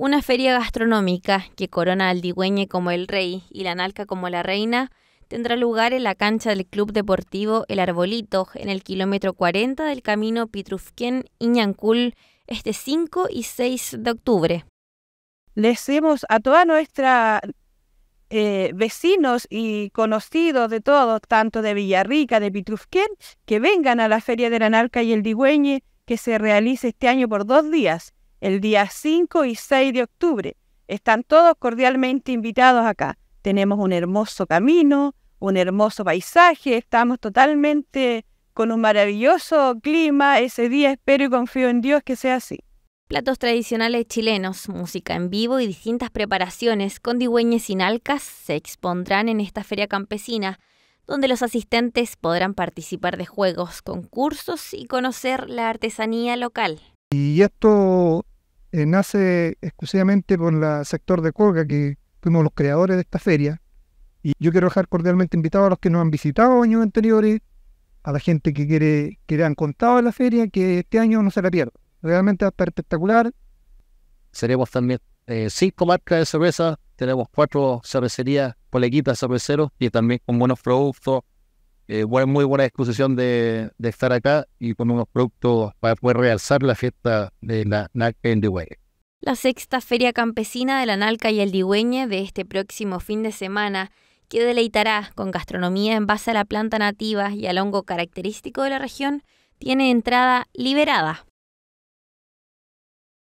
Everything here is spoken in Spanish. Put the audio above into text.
Una feria gastronómica que corona al Digüeñe como el rey y la Nalca como la reina tendrá lugar en la cancha del Club Deportivo El Arbolito, en el kilómetro 40 del camino Pitrufquén-Iñancul, este 5 y 6 de octubre. Les hacemos a toda nuestra eh, vecinos y conocidos de todos, tanto de Villarrica, de Pitrufquén, que vengan a la Feria de la Nalca y el Digüeñe, que se realice este año por dos días, el día 5 y 6 de octubre. Están todos cordialmente invitados acá. Tenemos un hermoso camino, un hermoso paisaje, estamos totalmente con un maravilloso clima ese día. Espero y confío en Dios que sea así. Platos tradicionales chilenos, música en vivo y distintas preparaciones con digüeñes y nalcas se expondrán en esta feria campesina, donde los asistentes podrán participar de juegos, concursos y conocer la artesanía local. Y esto eh, nace exclusivamente por el sector de Coca, que fuimos los creadores de esta feria. Y yo quiero dejar cordialmente invitado a los que nos han visitado años anteriores, a la gente que quiere que le han contado de la feria, que este año no se la pierda. Realmente va a estar espectacular. Seremos también eh, cinco marcas de cerveza, tenemos cuatro cervecerías, de cerveceros y también con buenos productos eh, muy buena exposición de, estar acá y con unos productos para poder realzar la fiesta de la Nalca Digüeñe. La sexta Feria Campesina de la Nalca y el Digüeñe de este próximo fin de semana, que deleitará con gastronomía en base a la planta nativa y al hongo característico de la región, tiene entrada liberada.